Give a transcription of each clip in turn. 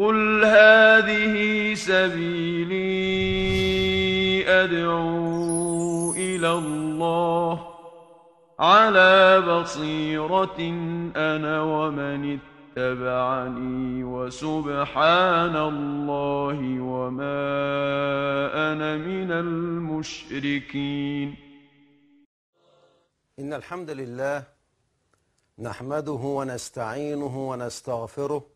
قل هذه سبيلي ادعو الى الله على بصيره انا ومن اتبعني وسبحان الله وما انا من المشركين ان الحمد لله نحمده ونستعينه ونستغفره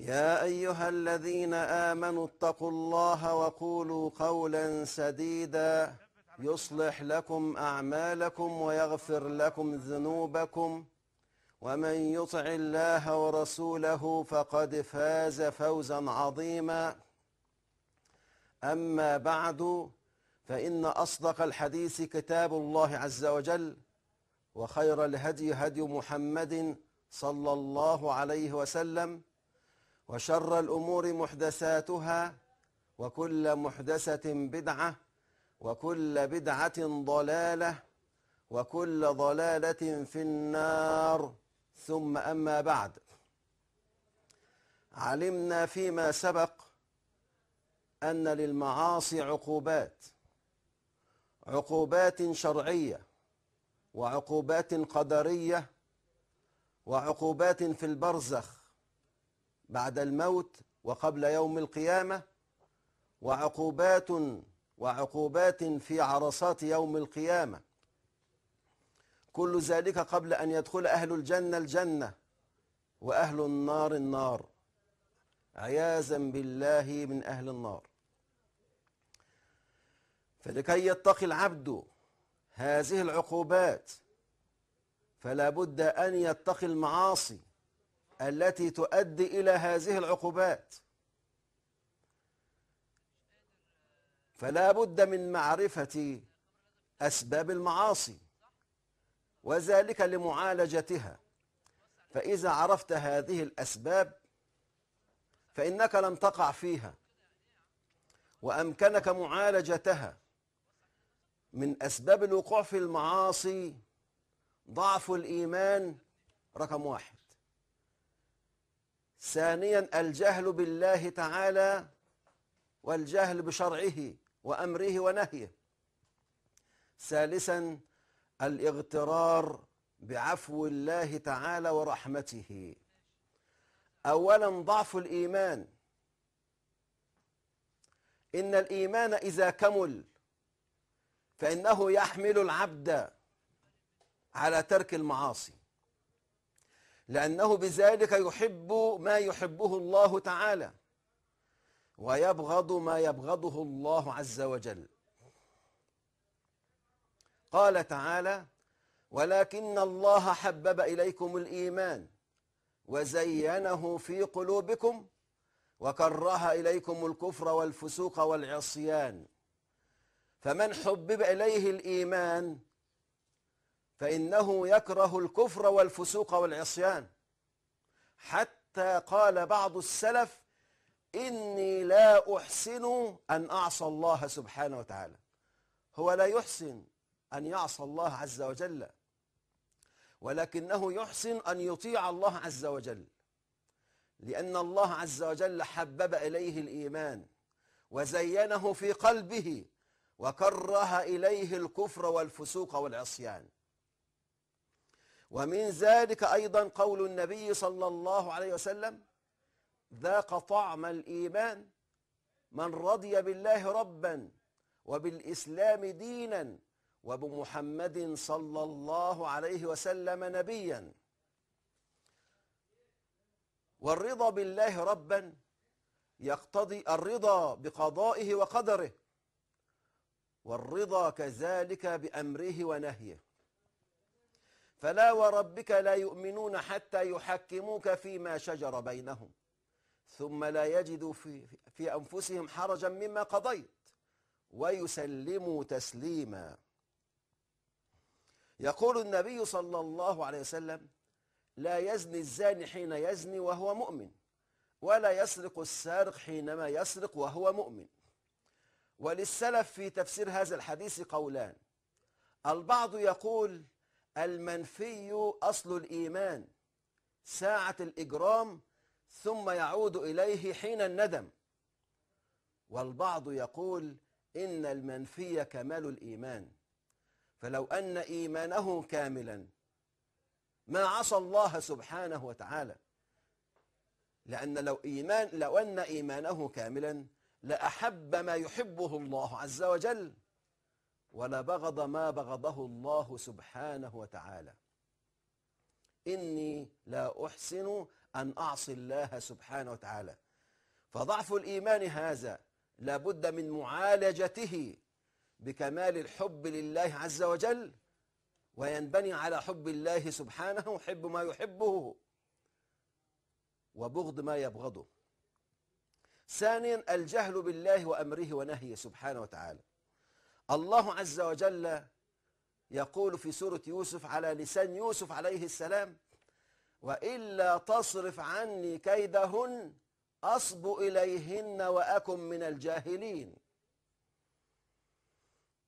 يا أيها الذين آمنوا اتقوا الله وقولوا قولا سديدا يصلح لكم أعمالكم ويغفر لكم ذنوبكم ومن يطع الله ورسوله فقد فاز فوزا عظيما أما بعد فإن أصدق الحديث كتاب الله عز وجل وخير الهدي هدي محمد صلى الله عليه وسلم وشر الأمور محدثاتها وكل محدثة بدعة وكل بدعة ضلالة وكل ضلالة في النار ثم أما بعد علمنا فيما سبق أن للمعاصي عقوبات عقوبات شرعية وعقوبات قدرية وعقوبات في البرزخ بعد الموت وقبل يوم القيامة وعقوبات وعقوبات في عرصات يوم القيامة كل ذلك قبل أن يدخل أهل الجنة الجنة وأهل النار النار عياذا بالله من أهل النار فلكي يتقي العبد هذه العقوبات فلا بد أن يتقي المعاصي التي تؤدي إلى هذه العقوبات فلا بد من معرفة أسباب المعاصي وذلك لمعالجتها فإذا عرفت هذه الأسباب فإنك لم تقع فيها وأمكنك معالجتها من أسباب الوقوع في المعاصي ضعف الإيمان رقم واحد ثانيا الجهل بالله تعالى والجهل بشرعه وأمره ونهيه ثالثا الاغترار بعفو الله تعالى ورحمته أولا ضعف الإيمان إن الإيمان إذا كمل فإنه يحمل العبد على ترك المعاصي لأنه بذلك يحب ما يحبه الله تعالى ويبغض ما يبغضه الله عز وجل قال تعالى ولكن الله حبب إليكم الإيمان وزينه في قلوبكم وكره إليكم الكفر والفسوق والعصيان فمن حبب إليه الإيمان فإنه يكره الكفر والفسوق والعصيان حتى قال بعض السلف إني لا أحسن أن أعصى الله سبحانه وتعالى هو لا يحسن أن يعصى الله عز وجل ولكنه يحسن أن يطيع الله عز وجل لأن الله عز وجل حبب إليه الإيمان وزينه في قلبه وكره إليه الكفر والفسوق والعصيان ومن ذلك أيضا قول النبي صلى الله عليه وسلم ذاق طعم الإيمان من رضي بالله ربا وبالإسلام دينا وبمحمد صلى الله عليه وسلم نبيا والرضا بالله ربا يقتضي الرضا بقضائه وقدره والرضا كذلك بأمره ونهيه فلا وربك لا يؤمنون حتى يحكموك فيما شجر بينهم ثم لا يجدوا في, في أنفسهم حرجا مما قضيت ويسلموا تسليما يقول النبي صلى الله عليه وسلم لا يزني الزاني حين يزني وهو مؤمن ولا يسرق السارق حينما يسرق وهو مؤمن وللسلف في تفسير هذا الحديث قولان البعض يقول المنفي أصل الإيمان ساعة الإجرام ثم يعود إليه حين الندم والبعض يقول إن المنفي كمال الإيمان فلو أن إيمانه كاملا ما عصى الله سبحانه وتعالى لأن لو, إيمان لو أن إيمانه كاملا لأحب ما يحبه الله عز وجل ولا بغض ما بغضه الله سبحانه وتعالى إني لا أحسن أن أعصي الله سبحانه وتعالى فضعف الإيمان هذا لابد من معالجته بكمال الحب لله عز وجل وينبني على حب الله سبحانه وحب ما يحبه وبغض ما يبغضه ثانيا الجهل بالله وأمره ونهيه سبحانه وتعالى الله عز وجل يقول في سورة يوسف على لسان يوسف عليه السلام وإلا تصرف عني كيدهن أصب إليهن وأكن من الجاهلين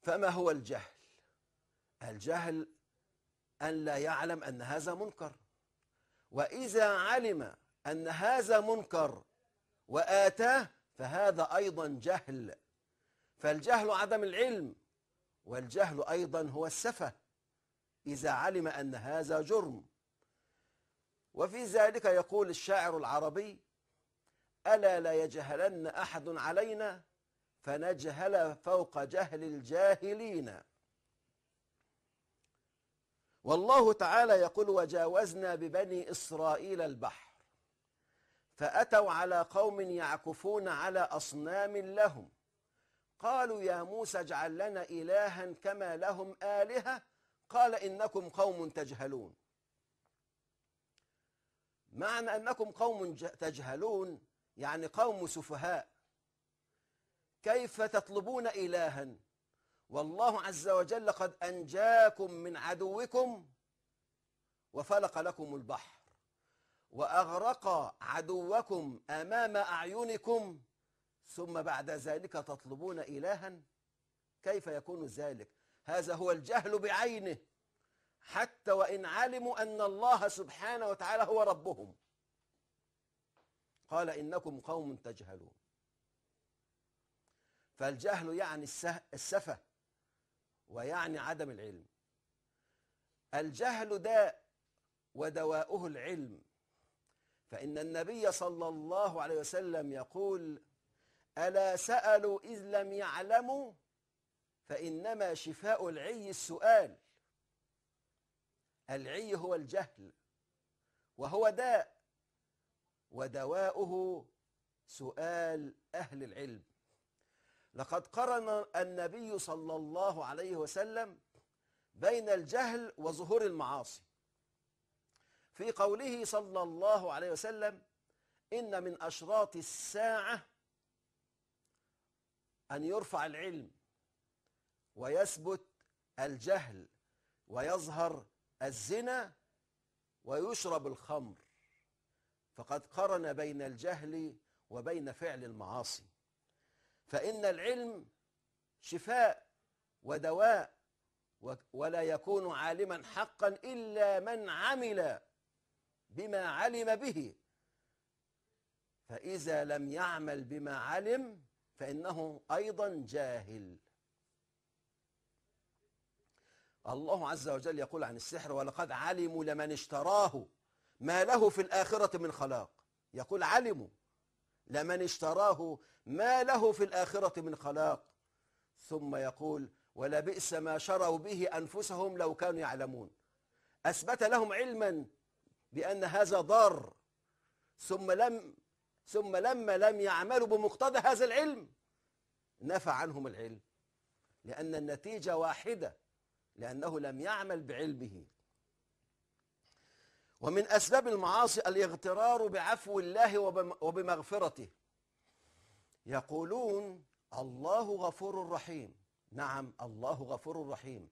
فما هو الجهل الجهل أن لا يعلم أن هذا منكر وإذا علم أن هذا منكر وآتاه فهذا أيضا جهل فالجهل عدم العلم والجهل أيضا هو السفة إذا علم أن هذا جرم وفي ذلك يقول الشاعر العربي ألا لا يجهلن أحد علينا فنجهل فوق جهل الجاهلين والله تعالى يقول وجاوزنا ببني إسرائيل البحر فأتوا على قوم يعكفون على أصنام لهم قالوا يا موسى اجعل لنا إلها كما لهم آلهة قال إنكم قوم تجهلون معنى أنكم قوم تجهلون يعني قوم سفهاء كيف تطلبون إلها والله عز وجل قد أنجاكم من عدوكم وفلق لكم البحر وأغرق عدوكم أمام أعينكم ثم بعد ذلك تطلبون إلها كيف يكون ذلك هذا هو الجهل بعينه حتى وإن علموا أن الله سبحانه وتعالى هو ربهم قال إنكم قوم تجهلون فالجهل يعني السفة ويعني عدم العلم الجهل داء ودواؤه العلم فإن النبي صلى الله عليه وسلم يقول ألا سألوا إذ لم يعلموا فإنما شفاء العي السؤال العي هو الجهل وهو داء ودواؤه سؤال أهل العلم لقد قرن النبي صلى الله عليه وسلم بين الجهل وظهور المعاصي في قوله صلى الله عليه وسلم إن من أشراط الساعة أن يرفع العلم ويثبت الجهل ويظهر الزنا ويشرب الخمر فقد قرن بين الجهل وبين فعل المعاصي فإن العلم شفاء ودواء ولا يكون عالما حقا إلا من عمل بما علم به فإذا لم يعمل بما علم فإنه أيضا جاهل الله عز وجل يقول عن السحر ولقد علموا لمن اشتراه ما له في الآخرة من خلاق يقول علموا لمن اشتراه ما له في الآخرة من خلاق ثم يقول ولبئس ما شروا به أنفسهم لو كانوا يعلمون أثبت لهم علما بأن هذا ضار ثم لم ثم لما لم يعملوا بمقتضى هذا العلم نفى عنهم العلم لأن النتيجة واحدة لأنه لم يعمل بعلمه ومن أسباب المعاصي الاغترار بعفو الله وبمغفرته يقولون الله غفور رحيم نعم الله غفور رحيم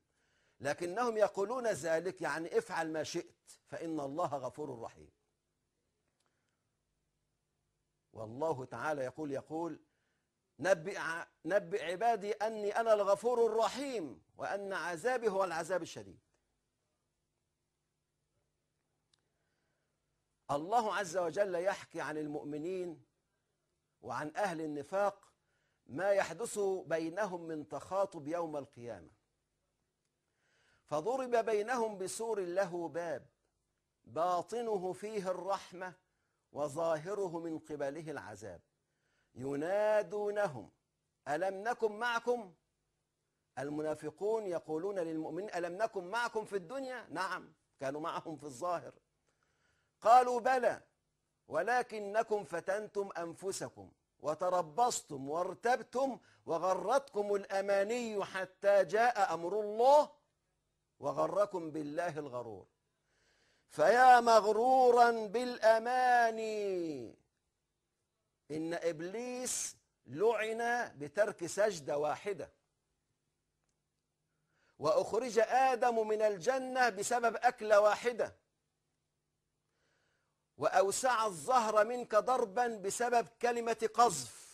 لكنهم يقولون ذلك يعني افعل ما شئت فإن الله غفور رحيم والله تعالى يقول يقول نبئ نبئ عبادي أني أنا الغفور الرحيم وأن عذابي هو العذاب الشديد الله عز وجل يحكي عن المؤمنين وعن أهل النفاق ما يحدث بينهم من تخاطب يوم القيامة فضرب بينهم بسور له باب باطنه فيه الرحمة وظاهره من قبله العذاب ينادونهم ألم نكن معكم المنافقون يقولون للمؤمنين ألم نكن معكم في الدنيا نعم كانوا معهم في الظاهر قالوا بلى ولكنكم فتنتم أنفسكم وتربصتم وارتبتم وغرتكم الأماني حتى جاء أمر الله وغركم بالله الغرور فيا مغرورا بالاماني ان ابليس لعن بترك سجده واحده واخرج ادم من الجنه بسبب اكله واحده واوسع الظهر منك ضربا بسبب كلمه قذف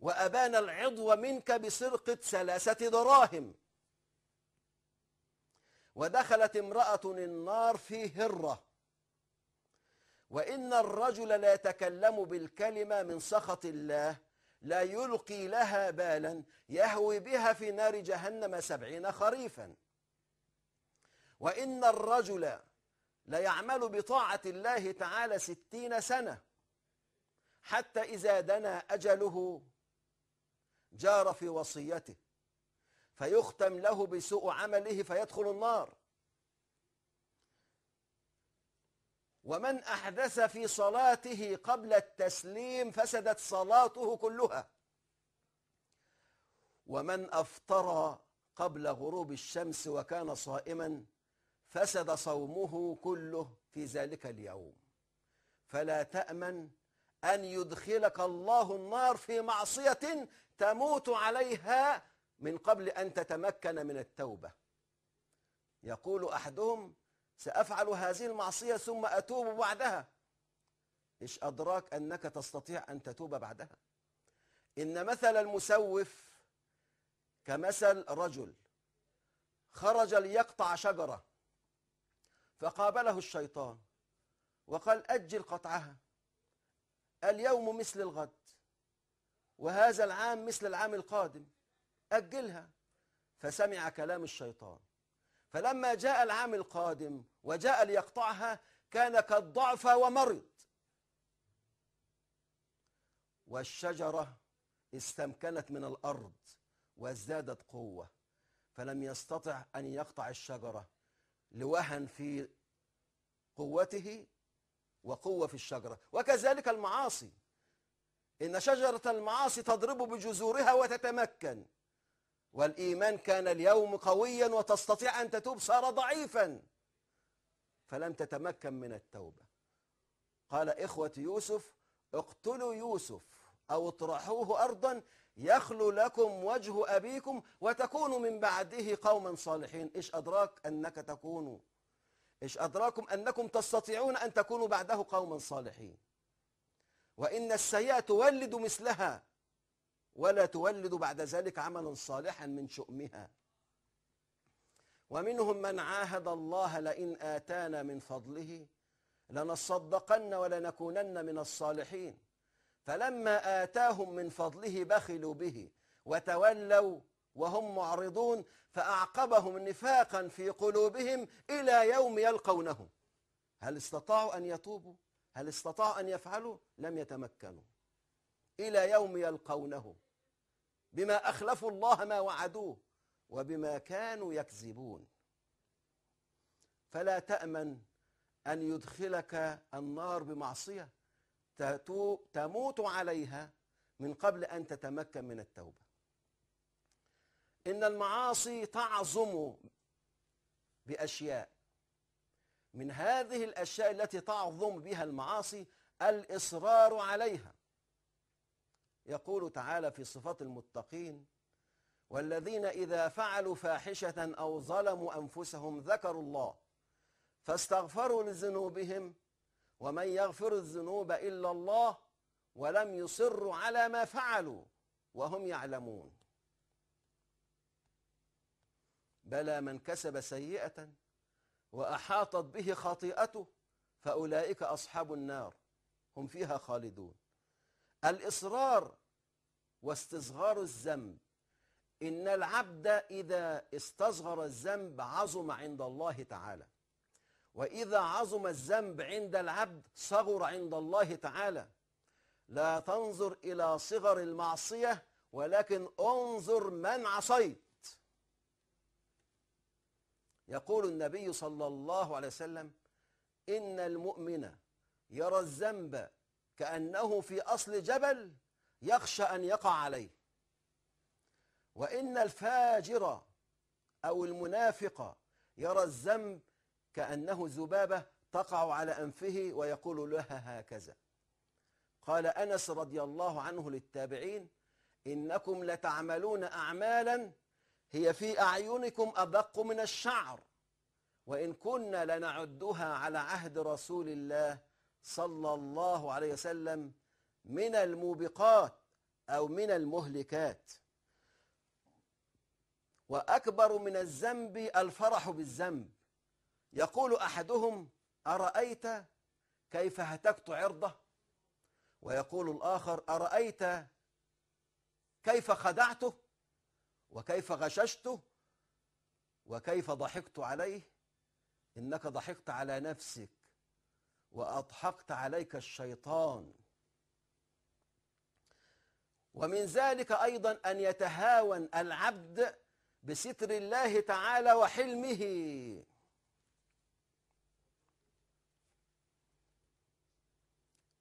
وابان العضو منك بسرقه ثلاثه دراهم ودخلت امرأة النار في هرة وإن الرجل لا يتكلم بالكلمة من سخط الله لا يلقي لها بالا يهوي بها في نار جهنم سبعين خريفا وإن الرجل ليعمل بطاعة الله تعالى ستين سنة حتى إذا دنا أجله جار في وصيته فيختم له بسوء عمله فيدخل النار ومن أحدث في صلاته قبل التسليم فسدت صلاته كلها ومن أفطر قبل غروب الشمس وكان صائما فسد صومه كله في ذلك اليوم فلا تأمن أن يدخلك الله النار في معصية تموت عليها من قبل أن تتمكن من التوبة يقول أحدهم سأفعل هذه المعصية ثم أتوب بعدها إيش أدراك أنك تستطيع أن تتوب بعدها إن مثل المسوف كمثل رجل خرج ليقطع شجرة فقابله الشيطان وقال أجل قطعها اليوم مثل الغد وهذا العام مثل العام القادم أجلها فسمع كلام الشيطان فلما جاء العام القادم وجاء ليقطعها كان قد ضعف ومرض والشجرة استمكنت من الأرض وازدادت قوة فلم يستطع أن يقطع الشجرة لوهن في قوته وقوة في الشجرة وكذلك المعاصي إن شجرة المعاصي تضرب بجذورها وتتمكن والإيمان كان اليوم قويا وتستطيع أن تتوب صار ضعيفا فلم تتمكن من التوبة قال إخوة يوسف اقتلوا يوسف أو اطرحوه أرضا يخلو لكم وجه أبيكم وتكونوا من بعده قوما صالحين إيش أدراك أنك تكونوا إيش أدراكم أنكم تستطيعون أن تكونوا بعده قوما صالحين وإن السيئة تولد مثلها ولا تولد بعد ذلك عملا صالحا من شؤمها ومنهم من عاهد الله لئن آتانا من فضله لنصدقن ولنكونن من الصالحين فلما آتاهم من فضله بخلوا به وتولوا وهم معرضون فأعقبهم نفاقا في قلوبهم إلى يوم يلقونه هل استطاعوا أن يتوبوا؟ هل استطاعوا أن يفعلوا؟ لم يتمكنوا إلى يوم يلقونه بما أخلفوا الله ما وعدوه وبما كانوا يكذبون فلا تأمن أن يدخلك النار بمعصية تموت عليها من قبل أن تتمكن من التوبة إن المعاصي تعظم بأشياء من هذه الأشياء التي تعظم بها المعاصي الإصرار عليها يقول تعالى في صفات المتقين والذين إذا فعلوا فاحشة أو ظلموا أنفسهم ذكروا الله فاستغفروا لذنوبهم ومن يغفر الذنوب إلا الله ولم يصروا على ما فعلوا وهم يعلمون بلى من كسب سيئة وأحاطت به خطيئته فأولئك أصحاب النار هم فيها خالدون الإصرار واستصغار الذنب إن العبد إذا استصغر الذنب عظم عند الله تعالى وإذا عظم الذنب عند العبد صغر عند الله تعالى لا تنظر إلى صغر المعصية ولكن انظر من عصيت يقول النبي صلى الله عليه وسلم إن المؤمن يرى الذنب كأنه في أصل جبل يخشى أن يقع عليه وإن الفاجر أو المنافق يرى الذنب كأنه ذبابة تقع على أنفه ويقول لها هكذا قال أنس رضي الله عنه للتابعين إنكم لتعملون أعمالا هي في أعينكم أدق من الشعر وإن كنا لنعدها على عهد رسول الله صلى الله عليه وسلم من الموبقات أو من المهلكات وأكبر من الذنب الفرح بالذنب يقول أحدهم أرأيت كيف هتكت عرضه ويقول الآخر أرأيت كيف خدعته وكيف غششته وكيف ضحكت عليه إنك ضحكت على نفسك وأضحكت عليك الشيطان ومن ذلك أيضا أن يتهاون العبد بستر الله تعالى وحلمه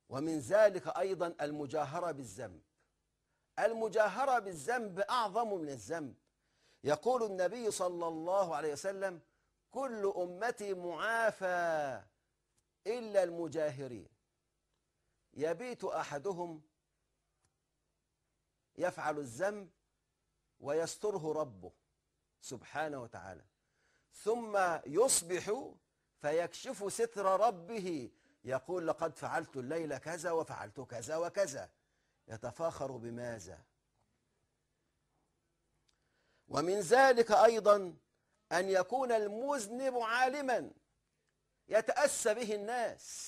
ومن ذلك أيضا المجاهرة بالذنب المجاهرة بالذنب أعظم من الذنب يقول النبي صلى الله عليه وسلم كل أمتي معافى إلا المجاهرين يبيت أحدهم يفعل الذنب ويستره ربه سبحانه وتعالى ثم يصبح فيكشف ستر ربه يقول لقد فعلت الليل كذا وفعلت كذا وكذا يتفاخر بماذا ومن ذلك أيضا أن يكون المذنب عالما يتأسى به الناس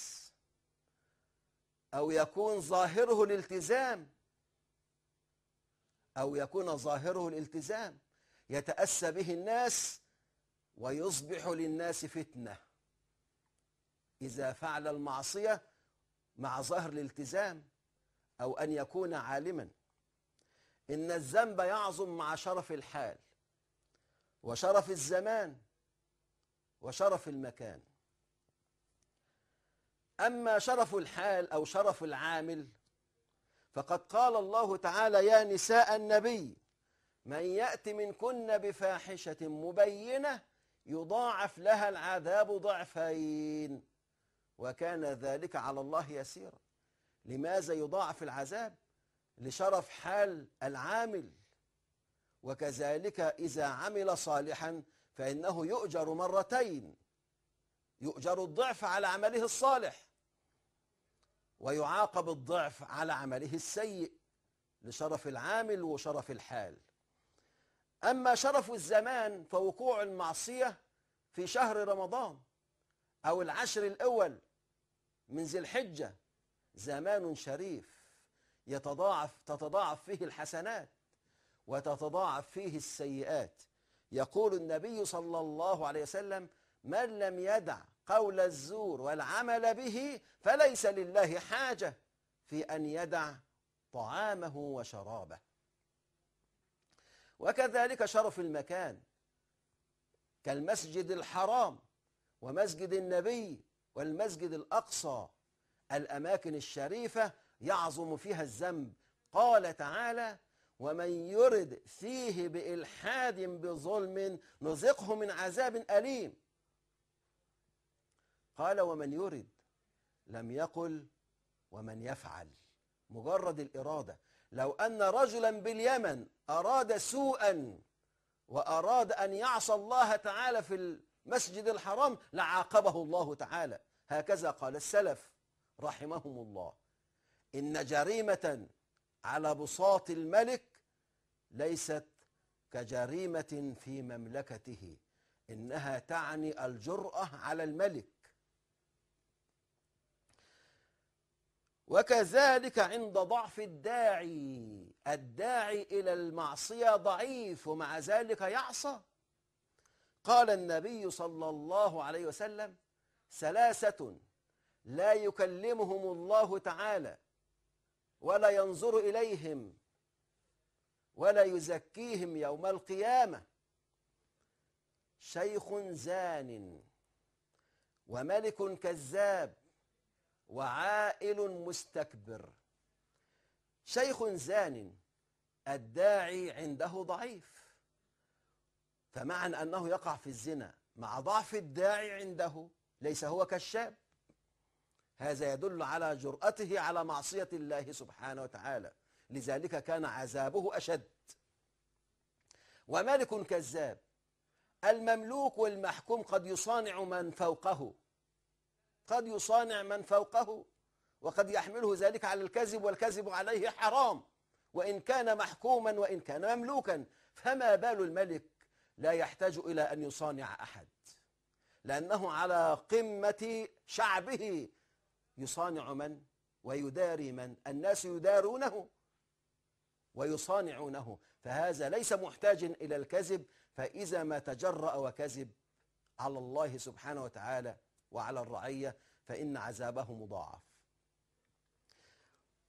أو يكون ظاهره الالتزام أو يكون ظاهره الالتزام يتأسى به الناس ويصبح للناس فتنة إذا فعل المعصية مع ظهر الالتزام أو أن يكون عالما إن الذنب يعظم مع شرف الحال وشرف الزمان وشرف المكان أما شرف الحال أو شرف العامل فقد قال الله تعالى يا نساء النبي من يأت منكن بفاحشة مبينة يضاعف لها العذاب ضعفين وكان ذلك على الله يسيرا لماذا يضاعف العذاب لشرف حال العامل وكذلك إذا عمل صالحا فإنه يؤجر مرتين يؤجر الضعف على عمله الصالح ويعاقب الضعف على عمله السيء لشرف العامل وشرف الحال أما شرف الزمان فوقوع المعصية في شهر رمضان أو العشر الأول من ذي الحجة زمان شريف يتضاعف تتضاعف فيه الحسنات وتتضاعف فيه السيئات يقول النبي صلى الله عليه وسلم من لم يدع قول الزور والعمل به فليس لله حاجة في أن يدع طعامه وشرابه وكذلك شرف المكان كالمسجد الحرام ومسجد النبي والمسجد الأقصى الأماكن الشريفة يعظم فيها الذنب قال تعالى ومن يرد فيه بإلحاد بظلم نذقه من عذاب أليم قال ومن يرد لم يقل ومن يفعل مجرد الإرادة لو أن رجلا باليمن أراد سوءا وأراد أن يعصى الله تعالى في المسجد الحرام لعاقبه الله تعالى هكذا قال السلف رحمهم الله إن جريمة على بساط الملك ليست كجريمة في مملكته إنها تعني الجرأة على الملك وكذلك عند ضعف الداعي الداعي إلى المعصية ضعيف ومع ذلك يعصى قال النبي صلى الله عليه وسلم ثلاثة لا يكلمهم الله تعالى ولا ينظر إليهم ولا يزكيهم يوم القيامة شيخ زان وملك كذاب وعائل مستكبر شيخ زان الداعي عنده ضعيف فمعنى أنه يقع في الزنا مع ضعف الداعي عنده ليس هو كالشاب هذا يدل على جرأته على معصية الله سبحانه وتعالى لذلك كان عذابه أشد وملك كذاب المملوك والمحكوم قد يصانع من فوقه قد يصانع من فوقه وقد يحمله ذلك على الكذب والكذب عليه حرام وإن كان محكوما وإن كان مملوكا فما بال الملك لا يحتاج إلى أن يصانع أحد لأنه على قمة شعبه يصانع من ويداري من الناس يدارونه ويصانعونه فهذا ليس محتاج إلى الكذب فإذا ما تجرأ وكذب على الله سبحانه وتعالى وعلى الرعية فإن عذابه مضاعف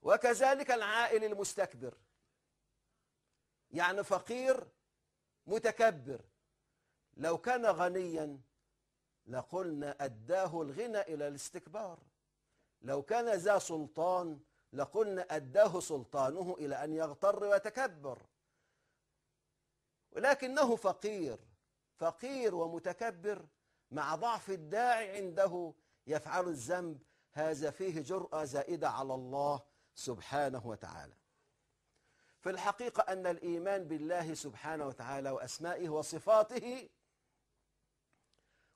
وكذلك العائل المستكبر يعني فقير متكبر لو كان غنيا لقلنا أداه الغنى إلى الاستكبار لو كان ذا سلطان لقلنا أداه سلطانه إلى أن يغتر ويتكبر ولكنه فقير فقير ومتكبر مع ضعف الداعي عنده يفعل الذنب هذا فيه جرأة زائدة على الله سبحانه وتعالى في الحقيقة أن الإيمان بالله سبحانه وتعالى وأسمائه وصفاته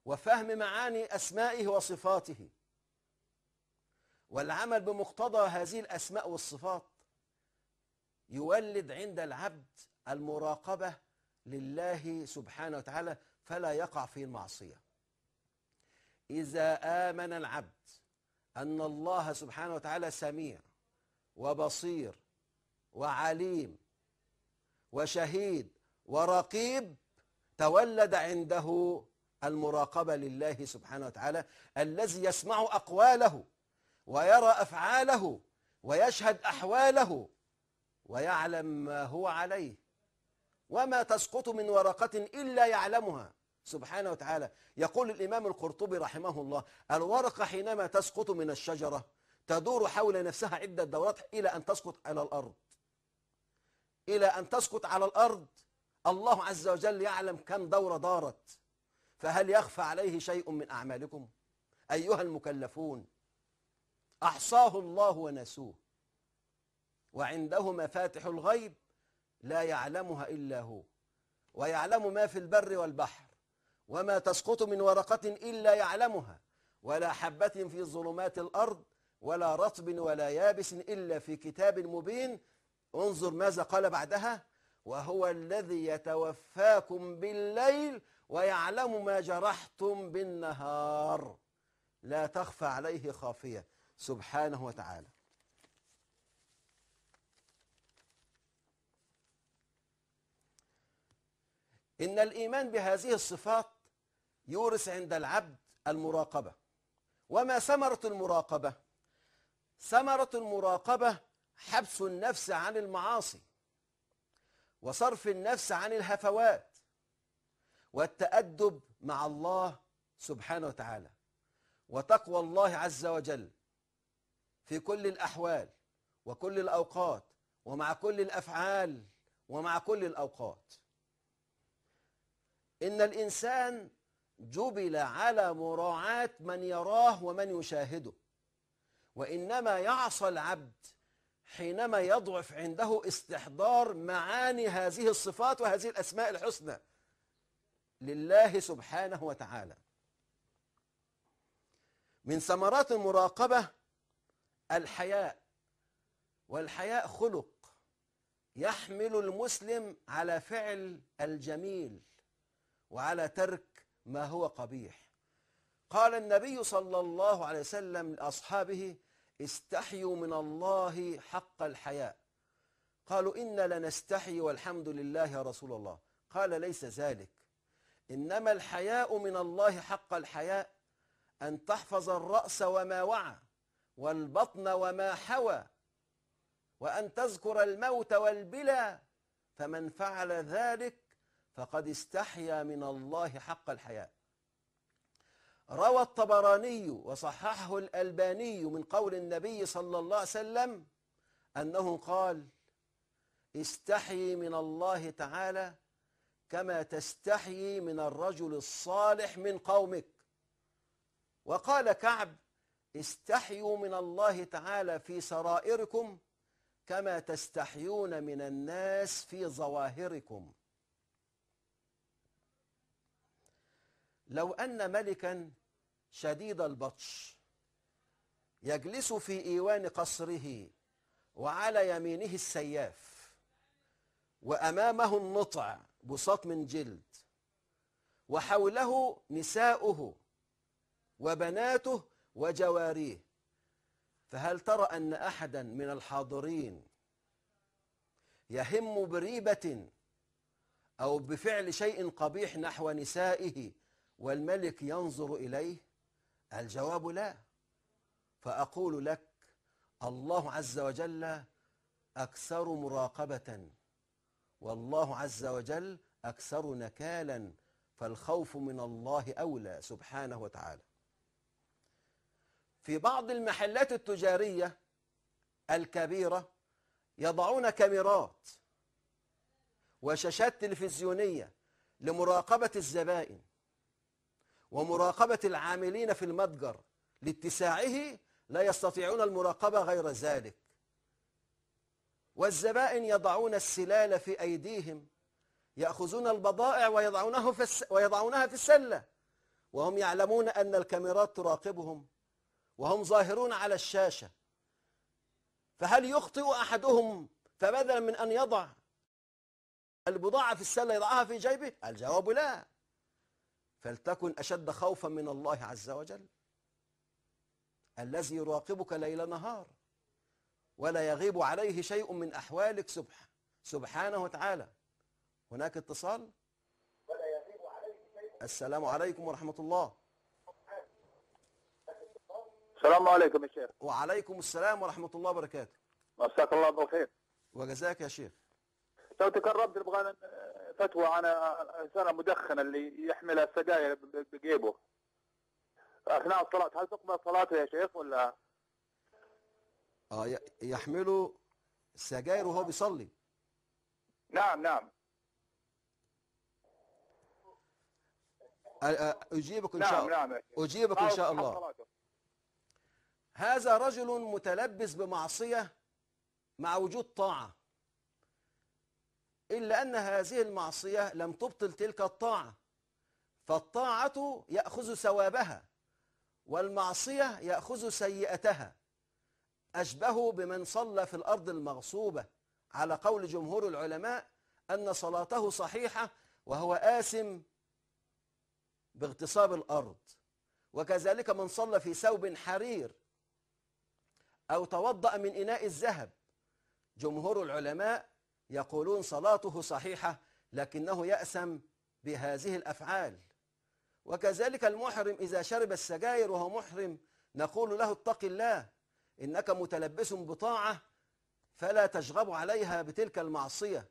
وفهم معاني أسمائه وصفاته والعمل بمقتضى هذه الأسماء والصفات يولد عند العبد المراقبة لله سبحانه وتعالى فلا يقع في المعصية إذا آمن العبد أن الله سبحانه وتعالى سميع وبصير وعليم وشهيد ورقيب تولد عنده المراقبة لله سبحانه وتعالى الذي يسمع أقواله ويرى أفعاله ويشهد أحواله ويعلم ما هو عليه وما تسقط من ورقة إلا يعلمها سبحانه وتعالى يقول الإمام القرطبي رحمه الله الورقة حينما تسقط من الشجرة تدور حول نفسها عدة دورات إلى أن تسقط على الأرض إلى أن تسقط على الأرض الله عز وجل يعلم كم دورة دارت فهل يخفى عليه شيء من أعمالكم أيها المكلفون أحصاه الله ونسوه وعنده مفاتح الغيب لا يعلمها إلا هو ويعلم ما في البر والبحر وما تسقط من ورقة إلا يعلمها ولا حبة في ظلمات الأرض ولا رطب ولا يابس إلا في كتاب مبين انظر ماذا قال بعدها وهو الذي يتوفاكم بالليل ويعلم ما جرحتم بالنهار لا تخفى عليه خافية سبحانه وتعالى إن الإيمان بهذه الصفات يورث عند العبد المراقبة وما ثمرة المراقبة ثمرة المراقبة حبس النفس عن المعاصي وصرف النفس عن الهفوات والتأدب مع الله سبحانه وتعالى وتقوى الله عز وجل في كل الأحوال وكل الأوقات ومع كل الأفعال ومع كل الأوقات إن الإنسان جبل على مراعاة من يراه ومن يشاهده وإنما يعصى العبد حينما يضعف عنده استحضار معاني هذه الصفات وهذه الأسماء الحسنى لله سبحانه وتعالى من ثمرات المراقبة الحياء والحياء خلق يحمل المسلم على فعل الجميل وعلى ترك ما هو قبيح قال النبي صلى الله عليه وسلم لأصحابه استحيوا من الله حق الحياء قالوا إنا لنستحي والحمد لله يا رسول الله قال ليس ذلك إنما الحياء من الله حق الحياء أن تحفظ الرأس وما وعى والبطن وما حوى وأن تذكر الموت والبلى فمن فعل ذلك فقد استحيا من الله حق الحياء روى الطبراني وصححه الألباني من قول النبي صلى الله عليه وسلم أنه قال استحيي من الله تعالى كما تستحيي من الرجل الصالح من قومك وقال كعب استحيوا من الله تعالى في سرائركم كما تستحيون من الناس في ظواهركم لو أن ملكا شديد البطش يجلس في إيوان قصره وعلى يمينه السياف وأمامه النطع بساط من جلد وحوله نساؤه وبناته وجواريه فهل ترى أن أحدا من الحاضرين يهم بريبة أو بفعل شيء قبيح نحو نسائه والملك ينظر إليه الجواب لا فأقول لك الله عز وجل أكثر مراقبة والله عز وجل أكثر نكالا فالخوف من الله أولى سبحانه وتعالى في بعض المحلات التجارية الكبيرة يضعون كاميرات وشاشات تلفزيونية لمراقبة الزبائن ومراقبة العاملين في المتجر لاتساعه لا يستطيعون المراقبة غير ذلك والزبائن يضعون السلال في أيديهم يأخذون البضائع ويضعونه في الس... ويضعونها في السلة وهم يعلمون أن الكاميرات تراقبهم وهم ظاهرون على الشاشة فهل يخطئ أحدهم فبدلا من أن يضع البضاعة في السلة يضعها في جيبه الجواب لا فلتكن أشد خوفا من الله عز وجل الذي يراقبك ليل نهار ولا يغيب عليه شيء من أحوالك سبح سبحانه وتعالى هناك اتصال ولا يغيب عليه شيء السلام عليكم ورحمة الله السلام عليكم يا شيخ وعليكم السلام ورحمة الله وبركاته مساك الله بالخير وجزاك يا شيخ لو تكرمت نبغى فتوى عن الانسان المدخن اللي يحمل السجاير بجيبه اثناء الصلاه هل تقبل صلاته يا شيخ ولا اه يحمله سجاير وهو بيصلي نعم نعم آه، اجيبك ان شاء الله نعم نعم اجيبك ان شاء الله هذا رجل متلبس بمعصيه مع وجود طاعه إلا أن هذه المعصية لم تبطل تلك الطاعة فالطاعة يأخذ ثوابها والمعصية يأخذ سيئتها أشبه بمن صلى في الأرض المغصوبة على قول جمهور العلماء أن صلاته صحيحة وهو آثم باغتصاب الأرض وكذلك من صلى في ثوب حرير أو توضأ من إناء الذهب جمهور العلماء يقولون صلاته صحيحة لكنه يأسم بهذه الأفعال وكذلك المحرم إذا شرب السجاير وهو محرم نقول له اتق الله إنك متلبس بطاعة فلا تشغب عليها بتلك المعصية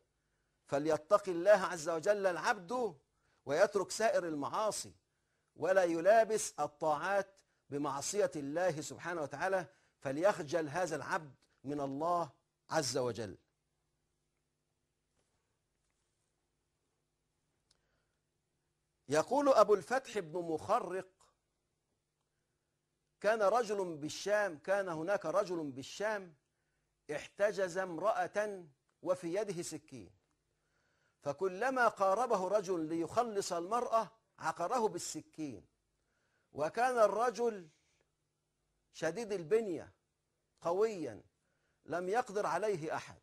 فليتق الله عز وجل العبد ويترك سائر المعاصي ولا يلابس الطاعات بمعصية الله سبحانه وتعالى فليخجل هذا العبد من الله عز وجل يقول أبو الفتح بن مخرق كان رجل بالشام كان هناك رجل بالشام احتجز امرأة وفي يده سكين فكلما قاربه رجل ليخلص المرأة عقره بالسكين وكان الرجل شديد البنية قويا لم يقدر عليه أحد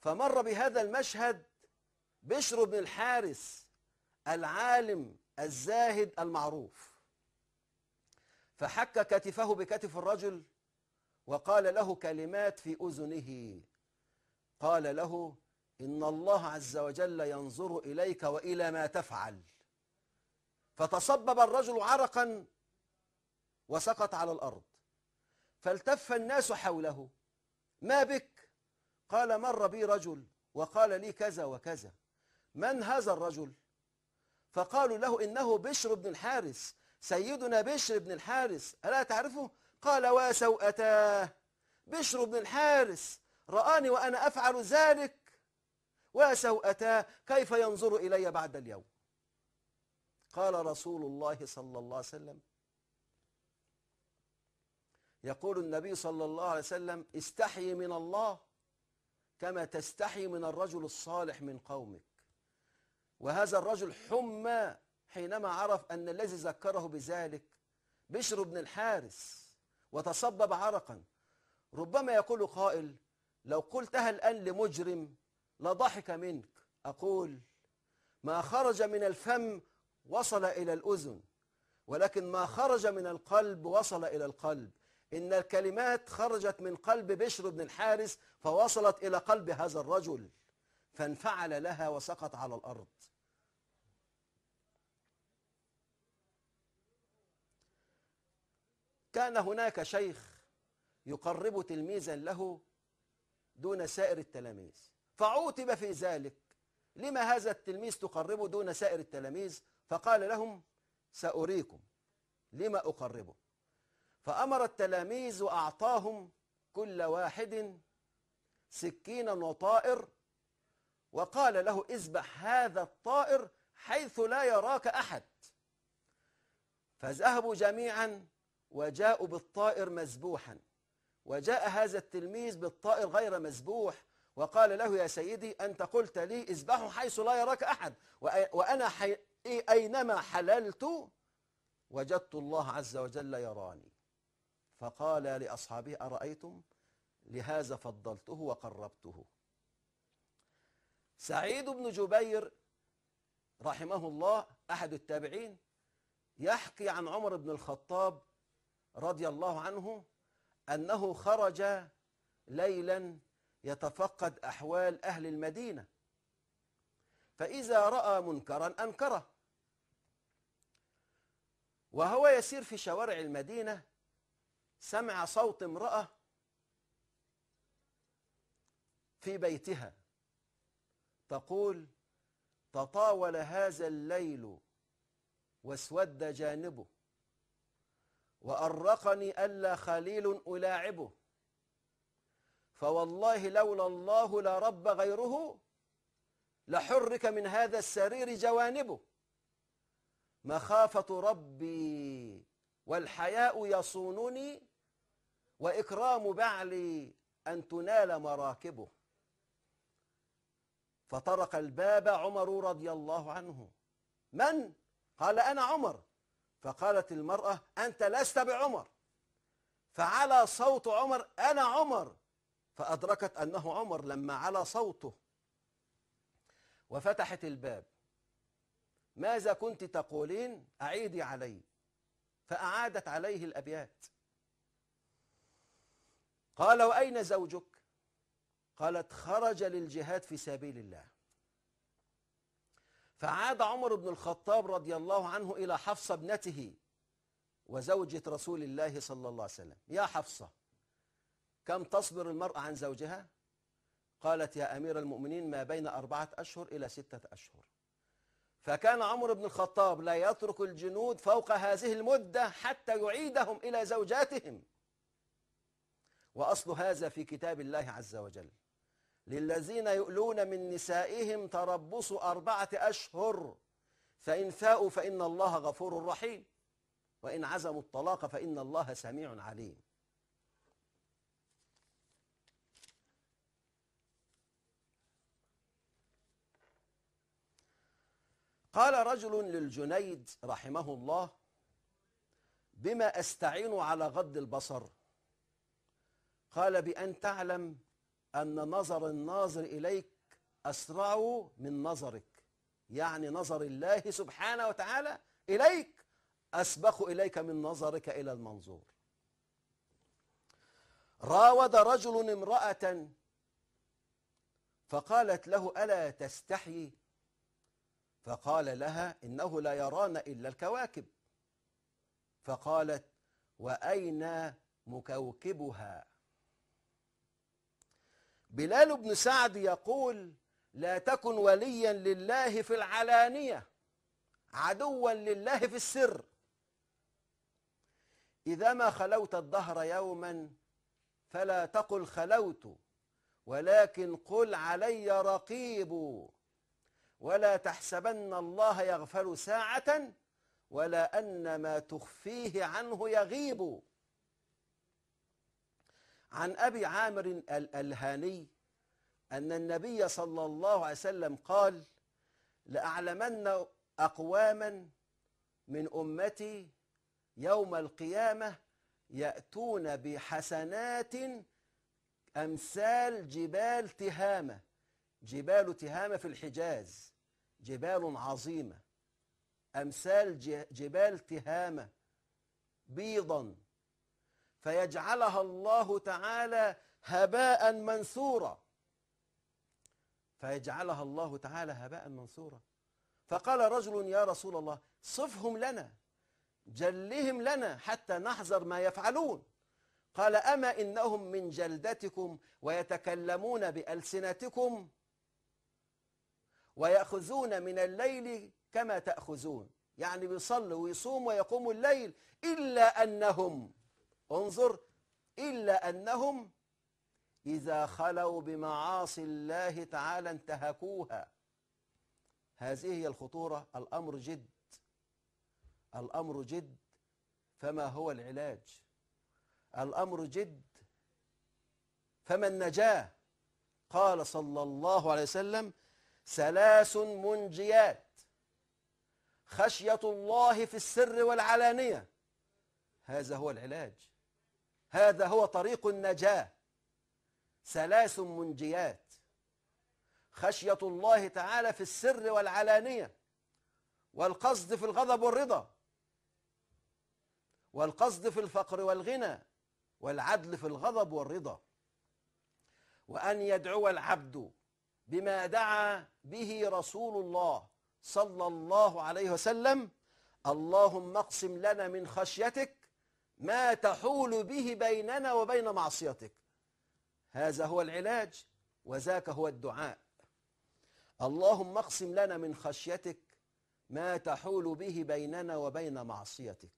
فمر بهذا المشهد بشر بن الحارث العالم الزاهد المعروف فحك كتفه بكتف الرجل وقال له كلمات في أذنه قال له إن الله عز وجل ينظر إليك وإلى ما تفعل فتصبب الرجل عرقا وسقط على الأرض فالتف الناس حوله ما بك قال مر بي رجل وقال لي كذا وكذا من هذا الرجل فقالوا له إنه بشر بن الحارث سيدنا بشر بن الحارث ألا تعرفه؟ قال وسوءتاه بشر بن الحارث رآني وأنا أفعل ذلك وسوءتاه كيف ينظر إلي بعد اليوم قال رسول الله صلى الله عليه وسلم يقول النبي صلى الله عليه وسلم استحي من الله كما تستحي من الرجل الصالح من قومك وهذا الرجل حمى حينما عرف أن الذي ذكره بذلك بشر بن الحارس وتصبب عرقا ربما يقول قائل لو قلتها الآن لمجرم لضحك منك أقول ما خرج من الفم وصل إلى الأذن ولكن ما خرج من القلب وصل إلى القلب إن الكلمات خرجت من قلب بشر بن الحارس فوصلت إلى قلب هذا الرجل فانفعل لها وسقط على الأرض كان هناك شيخ يقرب تلميذا له دون سائر التلاميذ فعوتب في ذلك لما هذا التلميذ تقربه دون سائر التلاميذ فقال لهم سأريكم لما أقربه فأمر التلاميذ وأعطاهم كل واحد سكينا وطائر وقال له اذبح هذا الطائر حيث لا يراك أحد فذهبوا جميعا وجاءوا بالطائر مذبوحا وجاء هذا التلميذ بالطائر غير مذبوح وقال له يا سيدي أنت قلت لي اذبحه حيث لا يراك أحد وأنا حي... أينما حللت وجدت الله عز وجل يراني فقال لأصحابه أرأيتم لهذا فضلته وقربته سعيد بن جبير رحمه الله أحد التابعين يحكي عن عمر بن الخطاب رضي الله عنه أنه خرج ليلا يتفقد أحوال أهل المدينة فإذا رأى منكرا أنكره وهو يسير في شوارع المدينة سمع صوت امرأة في بيتها تقول تطاول هذا الليل واسود جانبه وأرقني ألا خليل ألاعبه فوالله لولا الله لرب غيره لحرك من هذا السرير جوانبه مخافة ربي والحياء يصونني وإكرام بعلي أن تنال مراكبه فطرق الباب عمر رضي الله عنه من؟ قال أنا عمر فقالت المرأة أنت لست بعمر فعلى صوت عمر أنا عمر فأدركت أنه عمر لما على صوته وفتحت الباب ماذا كنت تقولين أعيدي علي فأعادت عليه الأبيات قال وأين زوجك قالت خرج للجهاد في سبيل الله فعاد عمر بن الخطاب رضي الله عنه إلى حفصة ابنته وزوجة رسول الله صلى الله عليه وسلم يا حفصة كم تصبر المرأة عن زوجها قالت يا أمير المؤمنين ما بين أربعة أشهر إلى ستة أشهر فكان عمر بن الخطاب لا يترك الجنود فوق هذه المدة حتى يعيدهم إلى زوجاتهم وأصل هذا في كتاب الله عز وجل للذين يؤلون من نسائهم تربص أربعة أشهر فإن فاءوا فإن الله غفور رحيم وإن عزموا الطلاق فإن الله سميع عليم قال رجل للجنيد رحمه الله بما أستعين على غض البصر قال بأن تعلم أن نظر الناظر إليك أسرع من نظرك يعني نظر الله سبحانه وتعالى إليك أسبق إليك من نظرك إلى المنظور راود رجل امرأة فقالت له ألا تستحي فقال لها إنه لا يرانا إلا الكواكب فقالت وأين مكوكبها بلال بن سعد يقول لا تكن وليا لله في العلانية عدوا لله في السر إذا ما خلوت الدهر يوما فلا تقل خلوت ولكن قل علي رقيب ولا تحسبن الله يغفل ساعة ولا أن ما تخفيه عنه يغيب عن أبي عامر الألهاني أن النبي صلى الله عليه وسلم قال لأعلمن أقواما من أمتي يوم القيامة يأتون بحسنات أمثال جبال تهامة جبال تهامة في الحجاز جبال عظيمة أمثال جبال تهامة بيضا فيجعلها الله تعالى هباء منثورا فيجعلها الله تعالى هباء منثورا فقال رجل يا رسول الله صفهم لنا جلهم لنا حتى نحذر ما يفعلون قال أما إنهم من جلدتكم ويتكلمون بألسنتكم ويأخذون من الليل كما تأخذون يعني بيصلوا ويصوموا ويقوموا الليل إلا أنهم انظر إلا أنهم إذا خلوا بمعاصي الله تعالى انتهكوها هذه هي الخطورة الأمر جد الأمر جد فما هو العلاج الأمر جد فما النجاة قال صلى الله عليه وسلم ثلاث منجيات خشية الله في السر والعلانية هذا هو العلاج هذا هو طريق النجاة ثلاث منجيات خشية الله تعالى في السر والعلانية والقصد في الغضب والرضا والقصد في الفقر والغنى والعدل في الغضب والرضا وأن يدعو العبد بما دعا به رسول الله صلى الله عليه وسلم اللهم اقسم لنا من خشيتك ما تحول به بيننا وبين معصيتك هذا هو العلاج وذاك هو الدعاء اللهم اقسم لنا من خشيتك ما تحول به بيننا وبين معصيتك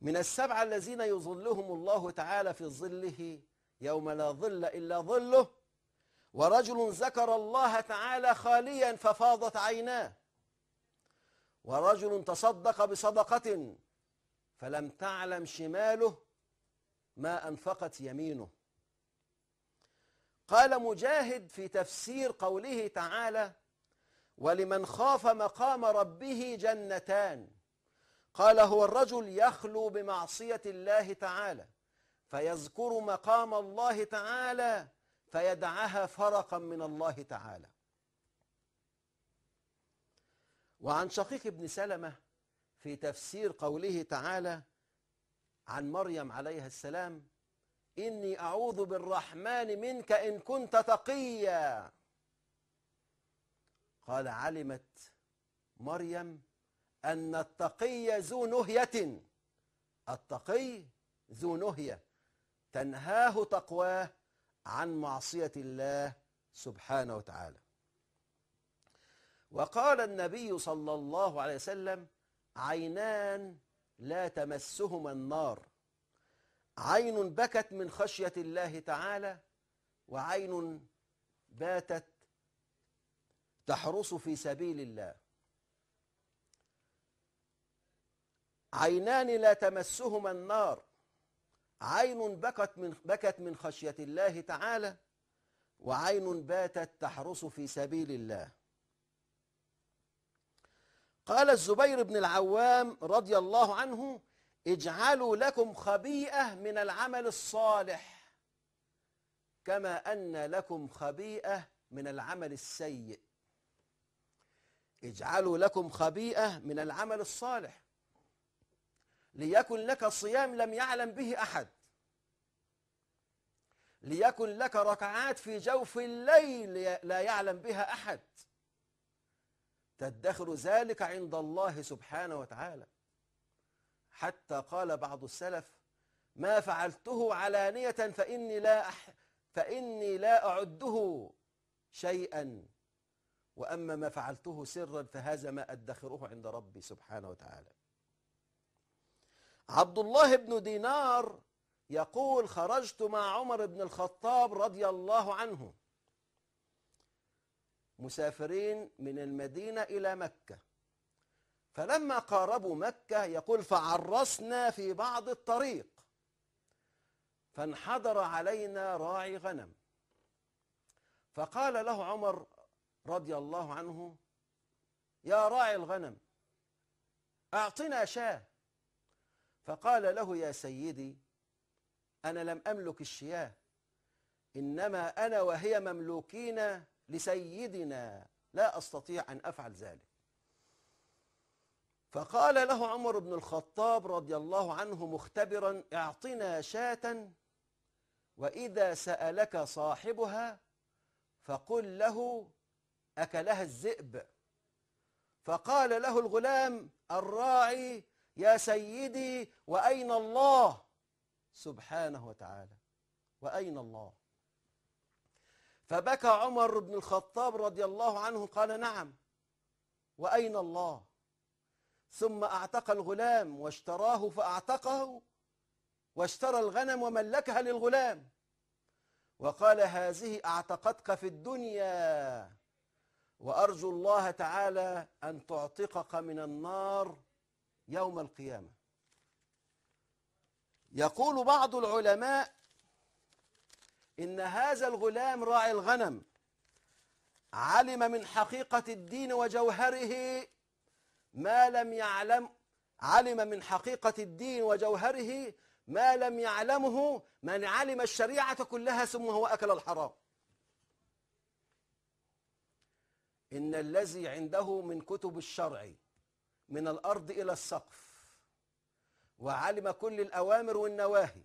من السبعة الذين يظلهم الله تعالى في ظله يوم لا ظل إلا ظله ورجل ذكر الله تعالى خاليا ففاضت عيناه ورجل تصدق بصدقة فلم تعلم شماله ما أنفقت يمينه قال مجاهد في تفسير قوله تعالى ولمن خاف مقام ربه جنتان قال هو الرجل يخلو بمعصية الله تعالى فيذكر مقام الله تعالى فيدعها فرقا من الله تعالى وعن شقيق ابن سلمه في تفسير قوله تعالى عن مريم عليها السلام إني أعوذ بالرحمن منك إن كنت تقيا قال علمت مريم أن التقي ذو نهية التقي ذو نهية تنهاه تقواه عن معصية الله سبحانه وتعالى وقال النبي صلى الله عليه وسلم عينان لا تمسهما النار عين بكت من خشية الله تعالى وعين باتت تحرس في سبيل الله عينان لا تمسهما النار عين بكت من بكت من خشية الله تعالى وعين باتت تحرس في سبيل الله قال الزبير بن العوام رضي الله عنه اجعلوا لكم خبيئة من العمل الصالح كما أن لكم خبيئة من العمل السيء اجعلوا لكم خبيئة من العمل الصالح ليكن لك صيام لم يعلم به أحد ليكن لك ركعات في جوف الليل لا يعلم بها أحد تدخر ذلك عند الله سبحانه وتعالى حتى قال بعض السلف ما فعلته علانية فإني لا أح فإني لا أعده شيئا وأما ما فعلته سرا فهذا ما أدخره عند ربي سبحانه وتعالى عبد الله بن دينار يقول خرجت مع عمر بن الخطاب رضي الله عنه مسافرين من المدينة إلى مكة فلما قاربوا مكة يقول فعرسنا في بعض الطريق فانحدر علينا راعي غنم فقال له عمر رضي الله عنه يا راعي الغنم أعطنا شاة فقال له يا سيدي أنا لم أملك الشياه إنما أنا وهي مملوكين لسيدنا لا أستطيع أن أفعل ذلك فقال له عمر بن الخطاب رضي الله عنه مختبرا اعطنا شاة وإذا سألك صاحبها فقل له أكلها الذئب فقال له الغلام الراعي يا سيدي وأين الله سبحانه وتعالى وأين الله فبكى عمر بن الخطاب رضي الله عنه قال نعم وأين الله ثم أعتق الغلام واشتراه فأعتقه واشترى الغنم وملكها للغلام وقال هذه أعتقتك في الدنيا وأرجو الله تعالى أن تعتقك من النار يوم القيامة يقول بعض العلماء إن هذا الغلام راعي الغنم علم من حقيقة الدين وجوهره ما لم يعلم علم من حقيقة الدين وجوهره ما لم يعلمه من علم الشريعة كلها ثم هو أكل الحرام إن الذي عنده من كتب الشرع من الأرض إلى السقف وعلم كل الأوامر والنواهي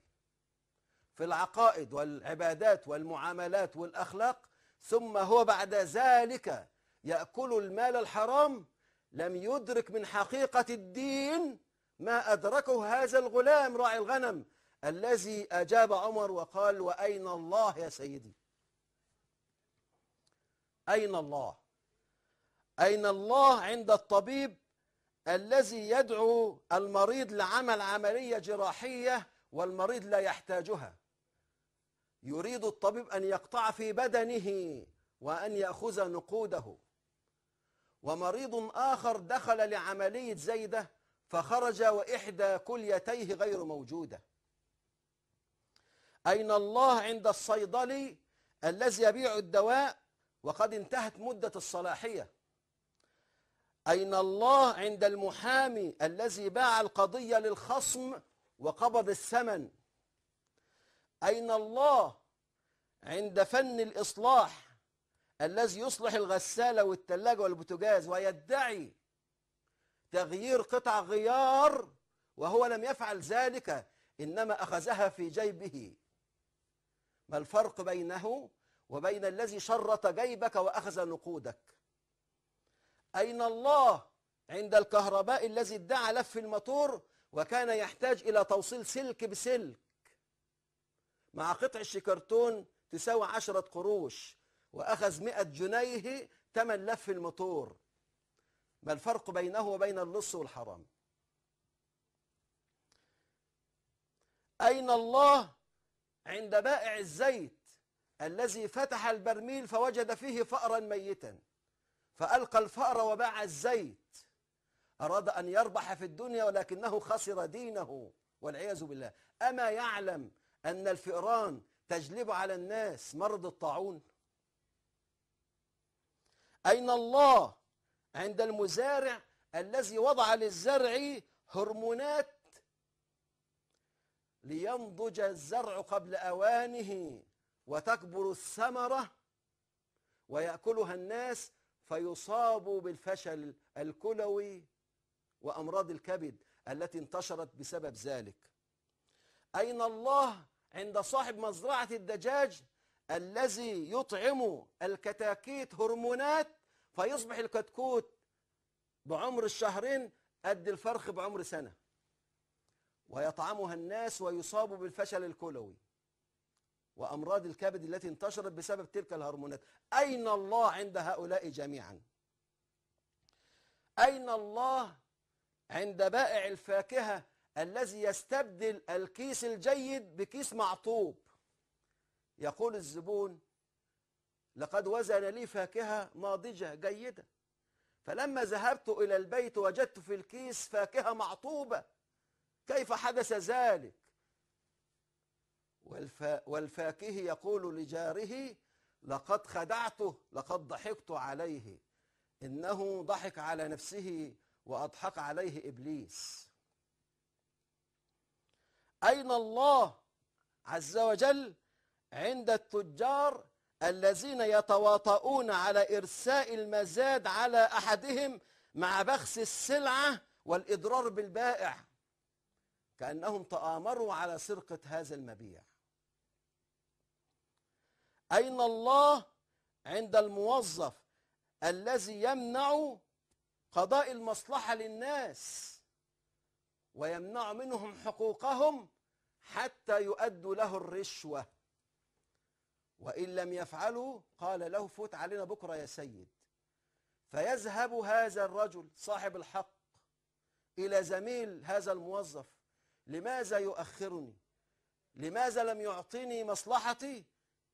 في العقائد والعبادات والمعاملات والأخلاق ثم هو بعد ذلك يأكل المال الحرام لم يدرك من حقيقة الدين ما أدركه هذا الغلام راعي الغنم الذي أجاب عمر وقال وأين الله يا سيدي أين الله أين الله عند الطبيب الذي يدعو المريض لعمل عملية جراحية والمريض لا يحتاجها يريد الطبيب أن يقطع في بدنه وأن يأخذ نقوده ومريض آخر دخل لعملية زي ده فخرج وإحدى كليتيه غير موجودة أين الله عند الصيدلي الذي يبيع الدواء وقد انتهت مدة الصلاحية أين الله عند المحامي الذي باع القضية للخصم وقبض الثمن أين الله عند فن الإصلاح الذي يصلح الغسالة والتلاجة والبوتجاز ويدعي تغيير قطع غيار وهو لم يفعل ذلك إنما أخذها في جيبه ما الفرق بينه وبين الذي شرط جيبك وأخذ نقودك أين الله عند الكهرباء الذي ادعى لف الموتور وكان يحتاج إلى توصيل سلك بسلك مع قطع الشيكرتون تساوي عشرة قروش وأخذ مئة جنيه تمن لف المطور ما الفرق بينه وبين اللص والحرام أين الله عند بائع الزيت الذي فتح البرميل فوجد فيه فأرا ميتا فألقى الفأر وباع الزيت أراد أن يربح في الدنيا ولكنه خسر دينه والعياذ بالله أما يعلم أن الفئران تجلب على الناس مرض الطاعون أين الله عند المزارع الذي وضع للزرع هرمونات لينضج الزرع قبل أوانه وتكبر الثمرة ويأكلها الناس فيصابوا بالفشل الكلوي وأمراض الكبد التي انتشرت بسبب ذلك أين الله عند صاحب مزرعة الدجاج الذي يطعم الكتاكيت هرمونات فيصبح الكتكوت بعمر الشهرين قد الفرخ بعمر سنة ويطعمها الناس ويصابوا بالفشل الكلوي وأمراض الكبد التي انتشرت بسبب تلك الهرمونات أين الله عند هؤلاء جميعا أين الله عند بائع الفاكهة الذي يستبدل الكيس الجيد بكيس معطوب يقول الزبون لقد وزن لي فاكهة ناضجة جيدة فلما ذهبت إلى البيت وجدت في الكيس فاكهة معطوبة كيف حدث ذلك والفا والفاكه يقول لجاره لقد خدعته لقد ضحكت عليه إنه ضحك على نفسه وأضحك عليه إبليس أين الله عز وجل عند التجار الذين يتواطؤون على إرساء المزاد على أحدهم مع بخس السلعة والإضرار بالبائع كأنهم تآمروا على سرقة هذا المبيع أين الله عند الموظف الذي يمنع قضاء المصلحة للناس ويمنع منهم حقوقهم حتى يؤدوا له الرشوة وإن لم يفعلوا قال له فوت علينا بكرة يا سيد فيذهب هذا الرجل صاحب الحق إلى زميل هذا الموظف لماذا يؤخرني لماذا لم يعطيني مصلحتي